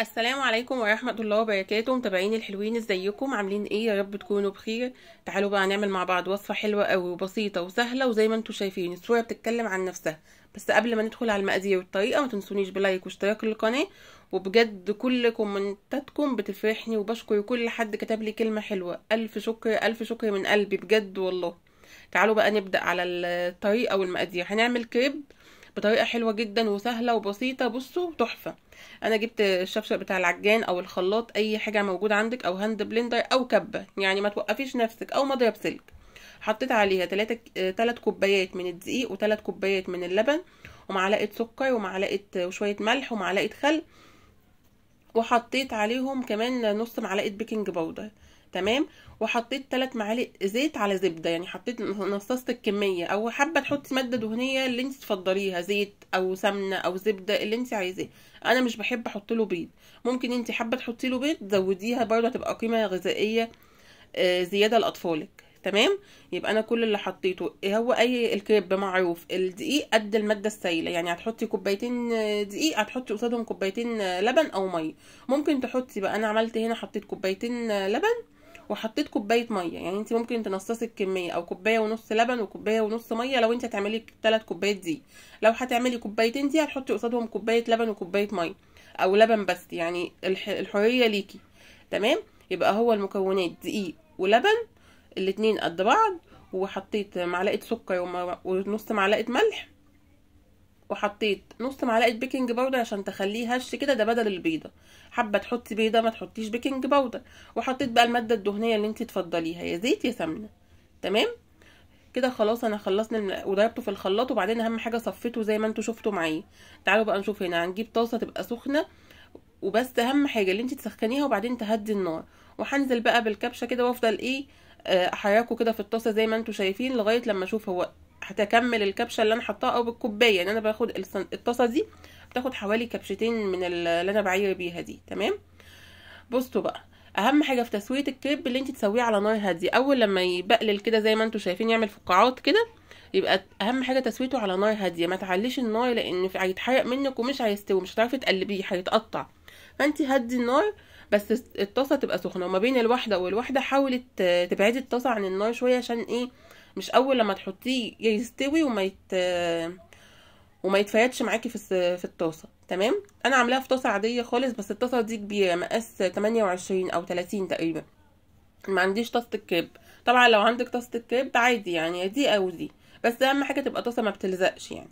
السلام عليكم ورحمة الله وبركاته متابعين الحلوين ازيكم عاملين ايه يا رب تكونوا بخير تعالوا بقى نعمل مع بعض وصفة حلوة قوي وبسيطة وسهلة وزي ما انتم شايفين الصورة بتتكلم عن نفسها بس قبل ما ندخل على المقادير والطريقة ما تنسونيش بلايك واشتراك للقناة وبجد كل كومنتاتكم بتفرحني وبشكر كل حد كتب لي كلمة حلوة الف شكر الف شكر من قلبي بجد والله تعالوا بقى نبدأ على الطريقة والمقادير هنعمل كريب بطريقه حلوه جدا وسهله وبسيطه بصوا تحفه انا جبت الشفشق بتاع العجان او الخلاط اي حاجه موجوده عندك او هاند بلندر او كبه يعني ما توقفيش نفسك او مضرب سلك حطيت عليها 3 3 آه، كوبايات من الدقيق و3 كوبايات من اللبن ومعلقه سكر ومعلقه آه، وشويه ملح ومعلقه خل وحطيت عليهم كمان نص معلقه بيكنج باودر تمام وحطيت ثلاث معالق زيت على زبده يعني حطيت نصصت الكميه او حابه تحطي ماده دهنيه اللي انت تفضليها زيت او سمنه او زبده اللي انت عايزاه انا مش بحب احط له بيض ممكن انت حابه تحطي له بيض زوديها برده هتبقى قيمه غذائيه آه، زياده لاطفالك تمام يبقى انا كل اللي حطيته هو اي الكريب معروف الدقيق قد الماده السائله يعني هتحطي كوبايتين آه، دقيق هتحطي قصادهم كوبايتين آه، لبن او ميه ممكن تحطي بقى انا عملت هنا حطيت كوبايتين لبن وحطيت كوبايه ميه يعني انت ممكن تنصصي الكميه او كوبايه ونص لبن وكوبايه ونص ميه لو انت هتعملي ثلاث كوبايات دي لو هتعملي كوبايتين دي هتحطي قصادهم كوبايه لبن وكوبايه ميه او لبن بس يعني الحريه ليكي تمام يبقى هو المكونات دقيق ولبن الاتنين قد بعض وحطيت معلقه سكر ونص معلقه ملح وحطيت نص معلقه بيكنج باودر عشان تخليه هش كده ده بدل البيضه حابه تحطي بيضه ما تحطيش بيكنج باودر وحطيت بقى الماده الدهنيه اللي انت تفضليها يا زيت يا سمنه تمام كده خلاص انا خلصنا وضربته في الخلاط وبعدين اهم حاجه صفيته زي ما انتوا شفتوا معايا تعالوا بقى نشوف هنا هنجيب طاسه تبقى سخنه وبس اهم حاجه اللي انت تسخنيها وبعدين تهدي النار وهنزل بقى بالكبشه كده وافضل ايه آه، احركه كده في الطاسه زي ما انتوا شايفين لغايه لما اشوف هو هتكمل الكبشه اللي انا حطاها او بالكوبايه يعني انا باخد الطاسه دي بتاخد حوالي كبشتين من اللي انا بعير بيها دي تمام بصوا بقى اهم حاجه في تسويه الكريب اللي انت تسويه على نار هاديه اول لما يبقلل كده زي ما انتم شايفين يعمل فقاعات كده يبقى اهم حاجه تسويته على نار هاديه ما تعليش النار لان هيتحرق منك ومش هيستوي مش هتعرفي تقلبيه هيتقطع فانت هدي النار بس الطاسه تبقى سخنه وما بين الواحده والواحده حاولي تبعدي الطاسه عن النار شويه عشان ايه مش اول لما تحطيه يستوي وما يت وما يتفايتش معاكي في في الطاسه تمام انا عاملاها في طاسه عاديه خالص بس الطاسه دي كبيره مقاس 28 او 30 تقريبا ما عنديش طاسه الكاب طبعا لو عندك طاسه الكريب عادي يعني دي او دي بس اهم حاجه تبقى طاسه ما بتلزقش يعني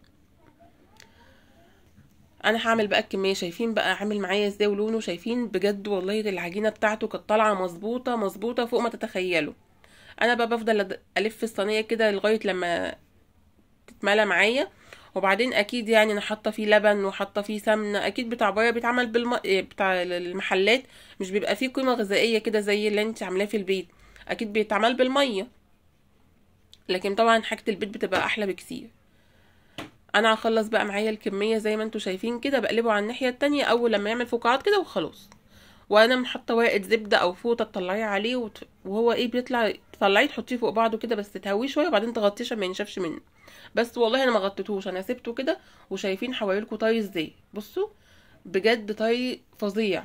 انا هعمل بقى الكميه شايفين بقى عامل معايا ازاي ولونه شايفين بجد والله العجينه بتاعته كانت طالعه مظبوطه مظبوطه فوق ما تتخيلوا انا بقى بفضل الف الصينيه كده لغايه لما تتملى معايا وبعدين اكيد يعني انا حاطه فيه لبن وحاطه فيه سمنه اكيد بتاع بره بيتعمل بالم... إيه، بتاع المحلات مش بيبقى فيه قيمه غذائيه كده زي اللي انت عاملاه في البيت اكيد بيتعمل بالميه لكن طبعا حاجه البيت بتبقى احلى بكتير انا هخلص بقى معايا الكميه زي ما انتوا شايفين كده بقلبه على الناحيه التانية اول لما يعمل فقاعات كده وخلاص وانا محطه واقد زبده او فوطه تطلعيه عليه وت... وهو ايه بيطلع تطلعيه تحطيه فوق بعضه كده بس تهويه شويه وبعدين تغطيه عشان ما ينشفش منه بس والله انا ما غطيتهوش انا سبته كده وشايفين حواليكوا طاي ازاي بصوا بجد طاي فظيع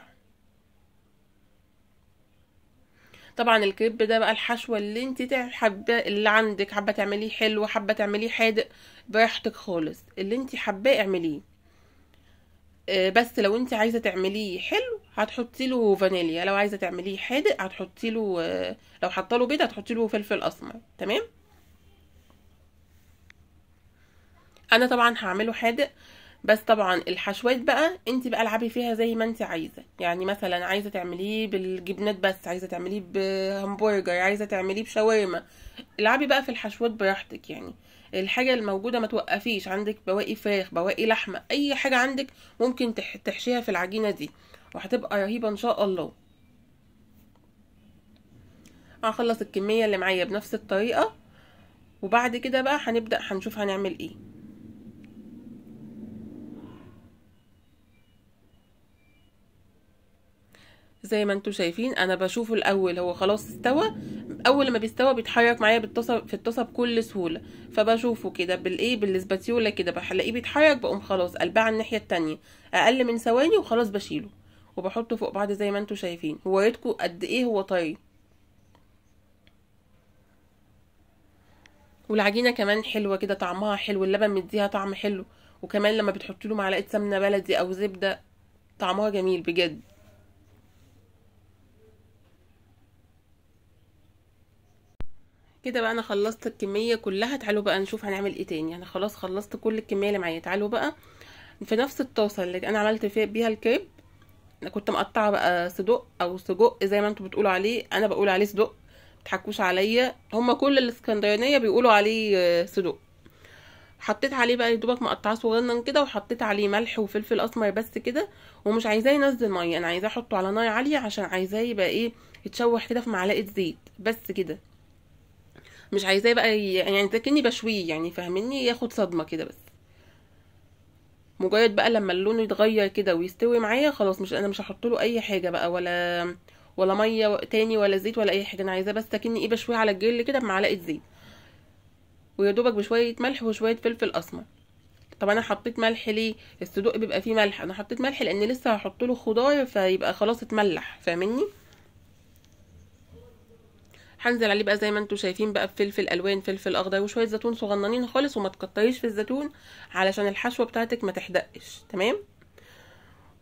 طبعا الكريب ده بقى الحشوه اللي انت حابه اللي عندك حابه تعمليه حلو حابه تعمليه حادق براحتك خالص اللي انت حابه اعمليه آه، بس لو انت عايزه تعمليه حلو هتحطي له فانيليا لو عايزه تعمليه حادق هتحطي له آه، لو حاطه له بيض هتحطي له فلفل اسمر تمام انا طبعا هعمله حادق بس طبعا الحشوات بقى انت بقى العبي فيها زي ما انت عايزه يعني مثلا عايزه تعمليه بالجبنات بس عايزه تعمليه بهمبرجر عايزه تعمليه بشاورما العبي بقى في الحشوات براحتك يعني الحاجه الموجوده ما توقفيش عندك بواقي فراخ بواقي لحمه اي حاجه عندك ممكن تحشيها في العجينه دي وهتبقى رهيبه ان شاء الله هخلص الكميه اللي معايا بنفس الطريقه وبعد كده بقى هنبدا هنشوف هنعمل ايه زي ما انتم شايفين انا بشوفه الاول هو خلاص استوى اول ما بيستوى بيتحرك معايا بالتصب في التصب بكل سهوله فبشوفه كده بالايه بالاسباتيولا كده بلاقيه بيتحرك بقوم خلاص قلبها على الناحيه التانية اقل من ثواني وخلاص بشيله وبحطه فوق بعض زي ما انتم شايفين ووريتكم قد ايه هو طري والعجينه كمان حلوه كده طعمها حلو اللبن مديها طعم حلو وكمان لما بتحطي له معلقه سمنه بلدي او زبده طعمها جميل بجد كده بقى انا خلصت الكميه كلها تعالوا بقى نشوف هنعمل ايه تاني انا خلاص خلصت كل الكميه اللي معايا تعالوا بقى في نفس الطاسه اللي انا عملت فيها بيها الكريب انا كنت مقطعه بقى صدق او سجق زي ما انتم بتقولوا عليه انا بقول عليه صدق متحكوش عليا هما كل الاسكندرانيه بيقولوا عليه آه، صدق حطيت عليه بقى دوبك مقطعه صغنن كده وحطيت عليه ملح وفلفل اسمر بس كده ومش عايزاه ينزل ميه انا عايزاه احطه على نار عاليه عشان عايزاه يبقى ايه يتشوح كده في معلقه زيت بس كده مش عايزاه بقى يعني عايزاه بشويه يعني فاهمني ياخد صدمه كده بس مجرد بقى لما اللون يتغير كده ويستوي معايا خلاص مش انا مش هحط له اي حاجه بقى ولا ولا ميه تاني ولا زيت ولا اي حاجه انا عايزاه بس كاني ايه بشويه على الجريل كده بمعلقه زيت ويا دوبك بشويه ملح وشويه فلفل اسمر طب انا حطيت ملح ليه الصدوق بيبقى فيه ملح انا حطيت ملح لان لسه هحط له خضار فيبقى خلاص اتملح فاهمني هنزل عليه بقى زي ما انتم شايفين بقى بفلفل الوان فلفل اخضر وشويه زيتون صغننين خالص وما تكتريش في الزيتون علشان الحشوه بتاعتك ما تحدقش تمام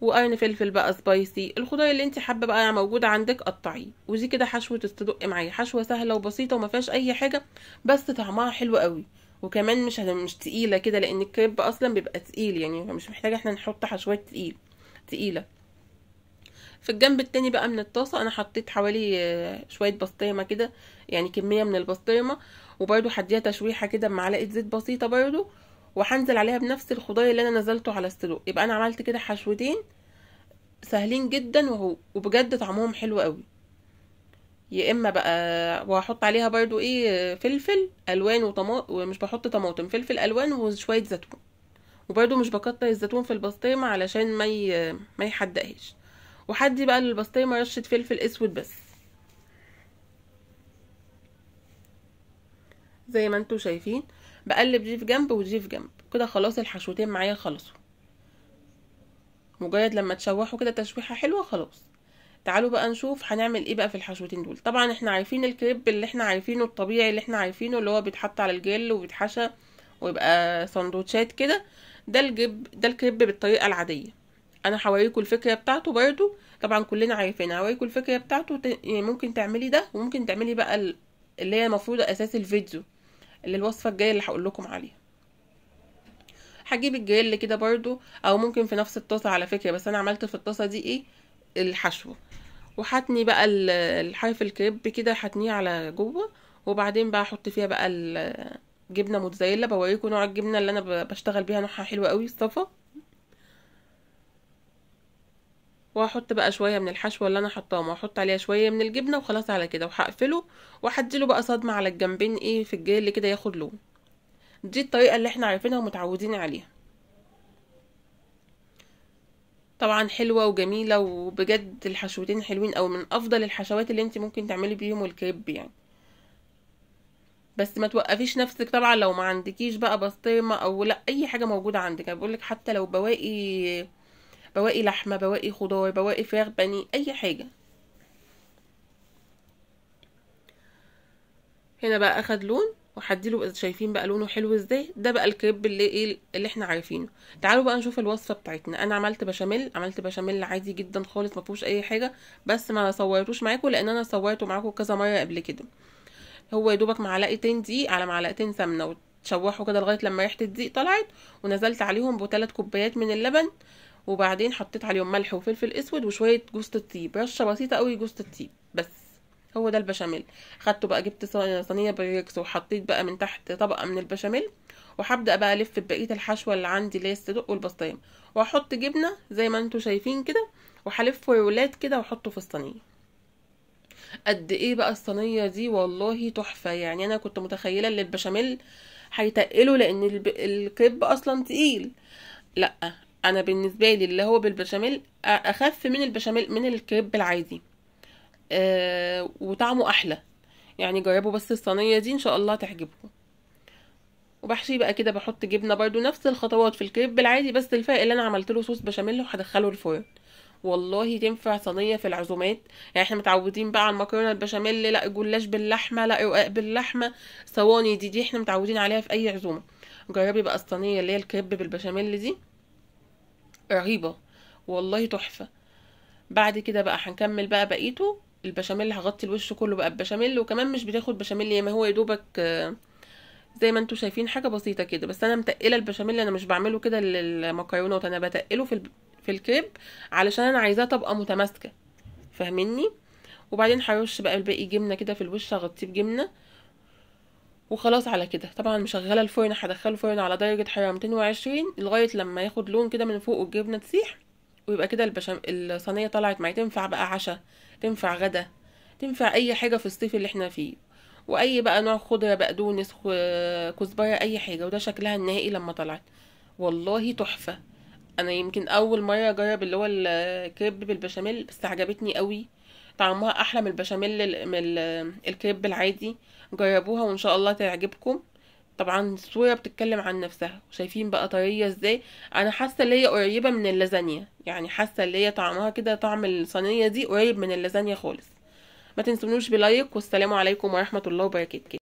وقرن فلفل بقى سبايسي الخضار اللي انت حابه بقى موجوده عندك قطعيه ودي كده حشوه تستدق معايا حشوه سهله وبسيطه وما فيهاش اي حاجه بس طعمها حلو قوي وكمان مش مش تقيله كده لان الكريب اصلا بيبقى تقيل يعني مش محتاجه احنا نحط حشوات تقيل تقيله في الجنب التاني بقى من الطاسه انا حطيت حوالي آه، شويه بسطرمه كده يعني كميه من البسطرمه وبرده هديها تشويحه كده بمعلقه زيت بسيطه برده وهنزل عليها بنفس الخضار اللي انا نزلته على الصدوق يبقى انا عملت كده حشوتين سهلين جدا وهو وبجد طعمهم حلو قوي يا اما بقى وهحط عليها برده ايه فلفل الوان وطماطم ومش بحط طماطم فلفل الوان وشويه زيتون وبرده مش بكتر الزيتون في البسطرمه علشان ما ي... ما يحدقهاش وحدي بقى للبسطيمه رشه فلفل اسود بس زي ما انتم شايفين بقلب دي في جنب ودي في جنب كده خلاص الحشوتين معايا خلصوا مجرد لما تشوحوا كده تشويحه حلوه خلاص تعالوا بقى نشوف هنعمل ايه بقى في الحشوتين دول طبعا احنا عارفين الكريب اللي احنا عارفينه الطبيعي اللي احنا عارفينه اللي هو بيتحط على الجل وبيتحشى ويبقى سندوتشات كده ده الجب ده الكريب بالطريقه العاديه انا هوريكوا الفكره بتاعته برضو طبعا كلنا عارفينها هوريكوا الفكره بتاعته يعني ممكن تعملي ده وممكن تعملي بقى اللي هي المفروض اساس الفيديو اللي الوصفه الجايه اللي هقول لكم عليها هجيب الجريل كده برضو او ممكن في نفس الطاسه على فكره بس انا عملت في الطاسه دي ايه الحشو وحتني بقى الحرف الكريب كده حتنيه على جوه وبعدين بقى احط فيها بقى الجبنه موتزاريلا بوريكم نوع الجبنه اللي انا بشتغل بيها نوعها حلو قوي الصفا وهحط بقى شويه من الحشوه اللي انا حطاها وهحط عليها شويه من الجبنه وخلاص على كده وهقفله وهديله بقى صدمه على الجنبين ايه في الجيل كده ياخد لون دي الطريقه اللي احنا عارفينها ومتعودين عليها طبعا حلوه وجميله وبجد الحشوتين حلوين او من افضل الحشوات اللي انت ممكن تعملي بيهم الكريب يعني بس ما توقفيش نفسك طبعا لو ما عندكيش بقى بسطرمه او لا اي حاجه موجوده عندك انا بقولك حتى لو بواقي بواقي لحمه بواقي خضار بواقي فراخ بني اي حاجه هنا بقى اخد لون وهديله شايفين بقى لونه حلو ازاي ده بقى الكريب اللي ايه اللي احنا عارفينه تعالوا بقى نشوف الوصفه بتاعتنا انا عملت بشاميل عملت بشاميل عادي جدا خالص ما فيهوش اي حاجه بس ما صورتوش معاكم لان انا صورته معاكم كذا مره قبل كده هو يا دوبك معلقتين دقيق على معلقتين سمنه وتشوحوا كده لغايه لما ريحه الدقيق طلعت ونزلت عليهم بثلاث كوبايات من اللبن وبعدين حطيت عليهم ملح وفلفل اسود وشويه جوزة الطيب رشه بسيطه قوي جوزة الطيب بس هو ده البشاميل خدته بقى جبت صينيه بريكس وحطيت بقى من تحت طبقه من البشاميل وهبدا بقى الف بقيه الحشوه اللي عندي اللي هي الصدق والبسطرمه وهحط جبنه زي ما انتم شايفين كده وهلف رولات كده واحطه في الصينيه قد ايه بقى الصينيه دي والله تحفه يعني انا كنت متخيله ان البشاميل هيتقله لان الكريب اصلا تقيل لا انا بالنسبه لي اللي هو بالبشاميل اخف من البشاميل من الكريب العادي أه وطعمه احلى يعني جربوا بس الصينيه دي ان شاء الله تعجبكم وبحشي بقى كده بحط جبنه برضو نفس الخطوات في الكريب العادي بس الفرق اللي انا عملت له صوص بشاميل وهدخله الفرن والله تنفع صينيه في العزومات يعني احنا متعودين بقى على المكرونه البشاميل لا جلاش باللحمه لا رقاق باللحمه صواني دي دي احنا متعودين عليها في اي عزومه جربي بقى الصينيه اللي هي الكريب بالبشاميل دي رهيبه والله تحفه بعد كده بقى هنكمل بقى بقيته البشاميل هغطي الوش كله بقى ببشاميل وكمان مش بتاخد بشاميل ياما هو يدوبك آه، زي ما انتم شايفين حاجه بسيطه كده بس انا متقله البشاميل انا مش بعمله كده للمكرونه انا بتقله في في الكريب علشان انا عايزاه تبقى متماسكه فاهميني وبعدين هرش بقى الباقي جبنه كده في الوش هغطيه بجبنه وخلاص على كده طبعا مشغله الفرن هدخله فرن على درجه حراره 220 لغايه لما ياخد لون كده من فوق والجبنه تسيح ويبقى كده البشام الصينيه طلعت معايا تنفع بقى عشاء تنفع غدا تنفع اي حاجه في الصيف اللي احنا فيه واي بقى نوع خضره بقدونس كزبره اي حاجه وده شكلها النهائي لما طلعت والله تحفه انا يمكن اول مره اجرب اللي هو الكريب بالبشاميل بس عجبتني قوي طعمها احلى من البشاميل من الكريب العادي جربوها وان شاء الله تعجبكم طبعا الصوره بتتكلم عن نفسها شايفين بقى طريه ازاي انا حاسه ان هي قريبه من اللازانيا يعني حاسه ان هي طعمها كده طعم الصينيه دي قريب من اللازانيا خالص ما تنسونوش بلايك والسلام عليكم ورحمه الله وبركاته